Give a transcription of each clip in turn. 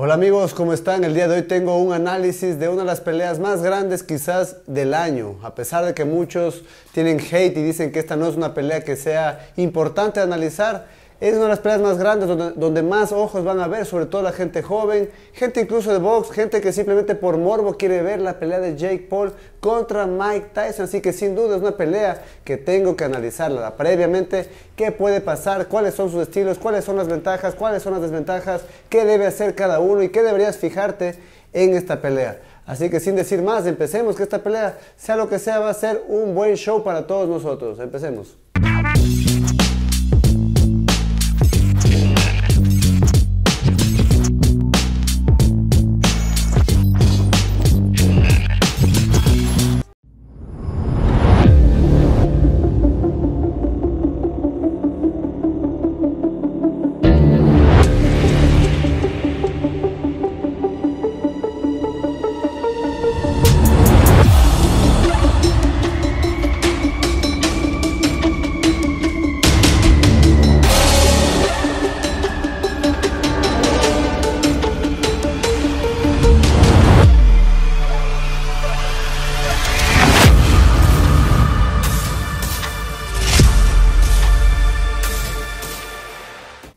Hola amigos, ¿cómo están? El día de hoy tengo un análisis de una de las peleas más grandes quizás del año. A pesar de que muchos tienen hate y dicen que esta no es una pelea que sea importante analizar, es una de las peleas más grandes donde, más ojos van a ver, sobre todo la gente joven, gente incluso de box, gente que simplemente por morbo quiere ver la pelea de Jake Paul contra Mike Tyson. Así que sin duda es una pelea que tengo que analizarla previamente. ¿Qué puede pasar? ¿Cuáles son sus estilos? ¿Cuáles son las ventajas? ¿Cuáles son las desventajas? ¿Qué debe hacer cada uno? ¿Y qué deberías fijarte en esta pelea? Así que sin decir más, empecemos que esta pelea, sea lo que sea, va a ser un buen show para todos nosotros. Empecemos.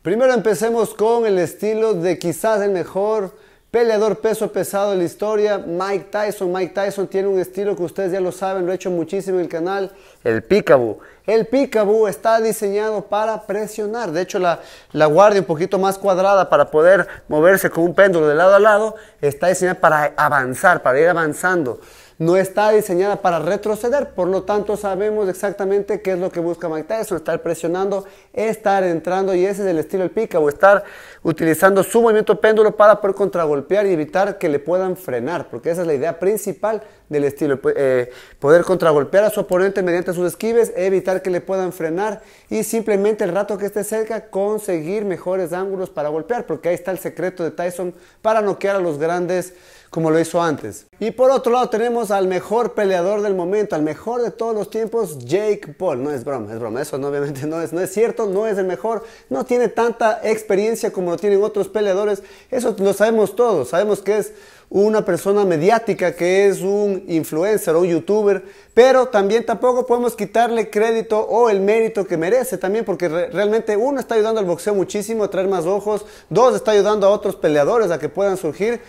Primero empecemos con el estilo de quizás el mejor peleador peso pesado de la historia, Mike Tyson. Mike Tyson tiene un estilo que ustedes ya lo saben, lo he hecho muchísimo en el canal, el Peekaboo. El Peekaboo está diseñado para presionar, de hecho la, la guardia un poquito más cuadrada para poder moverse con un péndulo de lado a lado, está diseñada para avanzar, para ir avanzando no está diseñada para retroceder, por lo tanto sabemos exactamente qué es lo que busca Mike Tyson, estar presionando, estar entrando y ese es el estilo del pica o estar utilizando su movimiento péndulo para poder contragolpear y evitar que le puedan frenar, porque esa es la idea principal del estilo, eh, poder contragolpear a su oponente mediante sus esquives, evitar que le puedan frenar y simplemente el rato que esté cerca conseguir mejores ángulos para golpear, porque ahí está el secreto de Tyson para noquear a los grandes como lo hizo antes. Y por otro lado tenemos al mejor peleador del momento, al mejor de todos los tiempos, Jake Paul. No es broma, es broma, eso obviamente no es, no es cierto, no es el mejor, no tiene tanta experiencia como lo tienen otros peleadores, eso lo sabemos todos, sabemos que es una persona mediática, que es un influencer o un youtuber, pero también tampoco podemos quitarle crédito o el mérito que merece también, porque realmente uno está ayudando al boxeo muchísimo a traer más ojos, dos está ayudando a otros peleadores a que puedan surgir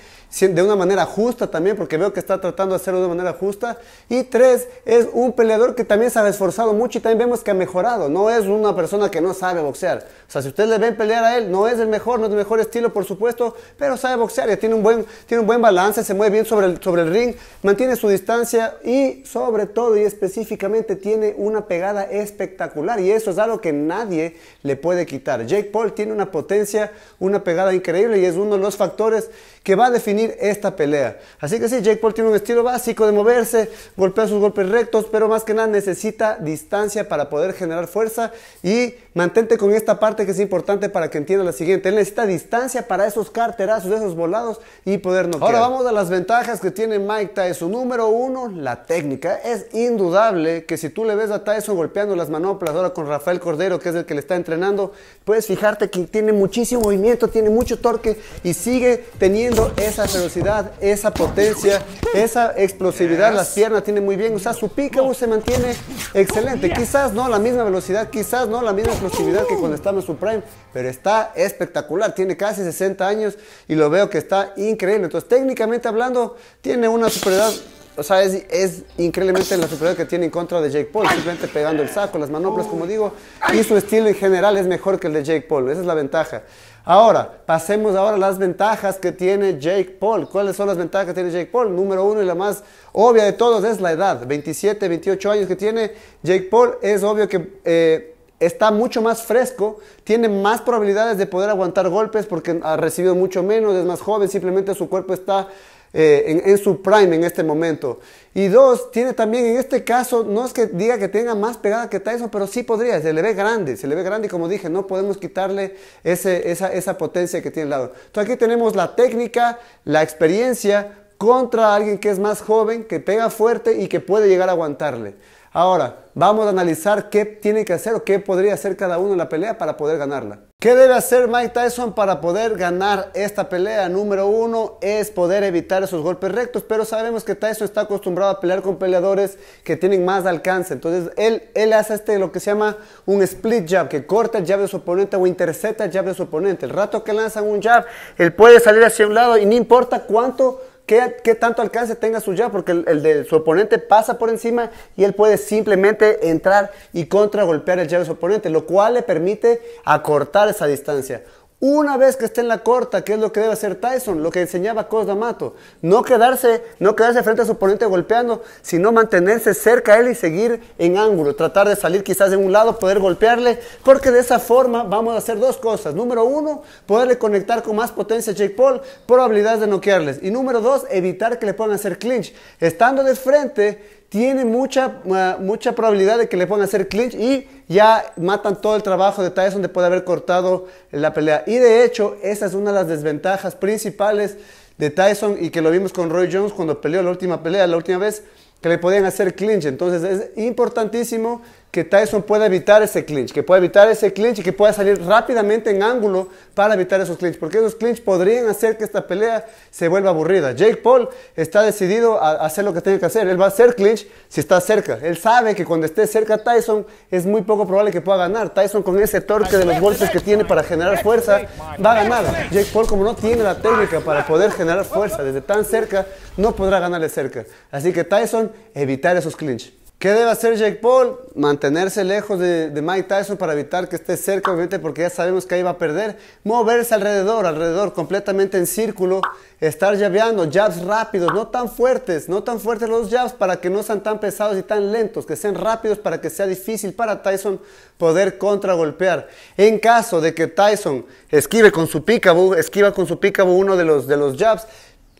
de una manera justa también, porque veo que está tratando de hacerlo de una manera justa. Y tres, es un peleador que también se ha esforzado mucho y también vemos que ha mejorado. No es una persona que no sabe boxear. O sea, si ustedes le ven pelear a él, no es el mejor, no es el mejor estilo, por supuesto, pero sabe boxear y tiene un buen, tiene un buen balance, se mueve bien sobre el, sobre el ring, mantiene su distancia y sobre todo y específicamente tiene una pegada espectacular. Y eso es algo que nadie le puede quitar. Jake Paul tiene una potencia, una pegada increíble y es uno de los factores que va a definir esta pelea. Así que sí, Jake Paul tiene un estilo básico de moverse, golpea sus golpes rectos, pero más que nada necesita distancia para poder generar fuerza y mantente con esta parte que es importante para que entienda la siguiente. Él necesita distancia para esos carterazos, esos volados y poder noquear. Ahora vamos a las ventajas que tiene Mike Tyson. Número uno, la técnica. Es indudable que si tú le ves a Tyson golpeando las manoplas ahora con Rafael Cordero, que es el que le está entrenando, puedes fijarte que tiene muchísimo movimiento, tiene mucho torque y sigue teniendo esa velocidad, esa potencia, esa explosividad. Las piernas tiene muy bien. O sea, su pico se mantiene excelente. Quizás no la misma velocidad, quizás no la misma explosividad que cuando estaba en su prime, pero está espectacular. Tiene casi 60 años y lo veo que está increíble. Entonces, técnicamente hablando, tiene una superioridad o sea, es, increíblemente la superioridad que tiene en contra de Jake Paul, simplemente pegando el saco, las manoplas, como digo, y su estilo en general es mejor que el de Jake Paul, esa es la ventaja. Ahora, pasemos ahora a las ventajas que tiene Jake Paul. ¿Cuáles son las ventajas que tiene Jake Paul? Número uno y la más obvia de todos es la edad, 27, 28 años que tiene Jake Paul, es obvio que... Eh, está mucho más fresco, tiene más probabilidades de poder aguantar golpes porque ha recibido mucho menos, es más joven, simplemente su cuerpo está eh, en, su prime en este momento. Y dos, tiene también, en este caso, no es que diga que tenga más pegada que Tyson, pero sí podría, se le ve grande, se le ve grande y como dije, no podemos quitarle esa, esa potencia que tiene al lado. Entonces aquí tenemos la técnica, la experiencia contra alguien que es más joven, que pega fuerte y que puede llegar a aguantarle. Ahora, vamos a analizar qué tiene que hacer o qué podría hacer cada uno en la pelea para poder ganarla. ¿Qué debe hacer Mike Tyson para poder ganar esta pelea? Número uno es poder evitar esos golpes rectos, pero sabemos que Tyson está acostumbrado a pelear con peleadores que tienen más alcance. Entonces, él, él hace este, lo que se llama un split jab, que corta el jab de su oponente o intercepta el jab de su oponente. El rato que lanzan un jab, él puede salir hacia un lado y no importa cuánto ¿Qué, tanto alcance tenga su jab, porque el, de su oponente pasa por encima y él puede simplemente entrar y contragolpear el jab de su oponente, lo cual le permite acortar esa distancia. Una vez que esté en la corta, que es lo que debe hacer Tyson, lo que enseñaba Cos Mato, no quedarse, no quedarse frente a su oponente golpeando, sino mantenerse cerca a él y seguir en ángulo, tratar de salir quizás de un lado, poder golpearle, porque de esa forma vamos a hacer dos cosas. Número uno, poderle conectar con más potencia a Jake Paul, probabilidades de noquearles. Y número dos, evitar que le puedan hacer clinch. Estando de frente, tiene mucha, eh, mucha probabilidad de que le puedan hacer clinch y ya matan todo el trabajo de Tyson de poder haber cortado la pelea. Y de hecho, esa es una de las desventajas principales de Tyson y que lo vimos con Roy Jones cuando peleó la última pelea, la última vez que le podían hacer clinch. Entonces es importantísimo que Tyson pueda evitar ese clinch, que pueda evitar ese clinch y que pueda salir rápidamente en ángulo para evitar esos clinch, porque esos clinch podrían hacer que esta pelea se vuelva aburrida. Jake Paul está decidido a hacer lo que tiene que hacer, él va a hacer clinch si está cerca, él sabe que cuando esté cerca Tyson es muy poco probable que pueda ganar, Tyson con ese torque de los bolsos que tiene para generar fuerza va a ganar, Jake Paul como no tiene la técnica para poder generar fuerza desde tan cerca, no podrá ganarle cerca, así que Tyson evitar esos clinch. ¿Qué debe hacer Jake Paul? Mantenerse lejos de, Mike Tyson para evitar que esté cerca, obviamente, porque ya sabemos que ahí va a perder. Moverse alrededor, alrededor, completamente en círculo. Estar llaveando, jabs rápidos, no tan fuertes, no tan fuertes los jabs para que no sean tan pesados y tan lentos, que sean rápidos para que sea difícil para Tyson poder contragolpear. En caso de que Tyson esquive con su peekaboo, esquiva con su picabo uno de los, de los jabs,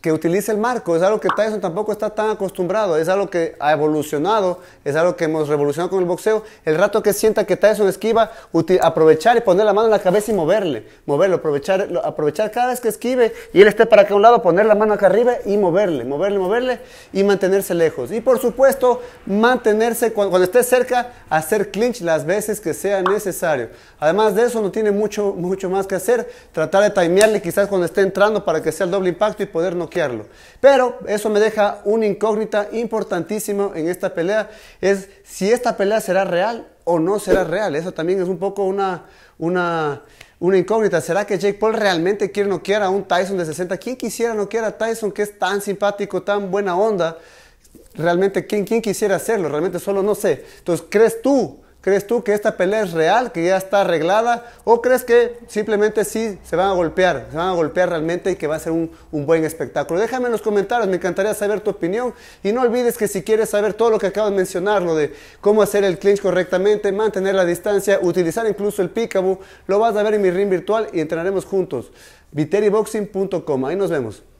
que utilice el marco. Es algo que Tyson tampoco está tan acostumbrado. Es algo que ha evolucionado. Es algo que hemos revolucionado con el boxeo. El rato que sienta que Tyson esquiva, aprovechar y poner la mano en la cabeza y moverle. Moverlo, aprovechar, aprovechar cada vez que esquive y él esté para acá a un lado, poner la mano acá arriba y moverle, moverle, moverle y mantenerse lejos. Y por supuesto, mantenerse cuando, esté cerca, hacer clinch las veces que sea necesario. Además de eso, no tiene mucho, mucho más que hacer. Tratar de timearle quizás cuando esté entrando para que sea el doble impacto y poder no pero eso me deja una incógnita importantísima en esta pelea, es si esta pelea será real o no será real. Eso también es un poco una, una, incógnita. ¿Será que Jake Paul realmente quiere noquear a un Tyson de 60? ¿Quién quisiera noquear a Tyson que es tan simpático, tan buena onda? Realmente, ¿quién, quién quisiera hacerlo? Realmente solo no sé. Entonces, ¿crees tú ¿Crees tú que esta pelea es real, que ya está arreglada? ¿O crees que simplemente sí se van a golpear? Se van a golpear realmente y que va a ser un, buen espectáculo. Déjame en los comentarios, me encantaría saber tu opinión. Y no olvides que si quieres saber todo lo que acabo de mencionar, lo de cómo hacer el clinch correctamente, mantener la distancia, utilizar incluso el pícabo, lo vas a ver en mi ring virtual y entrenaremos juntos. Viteriboxing.com, ahí nos vemos.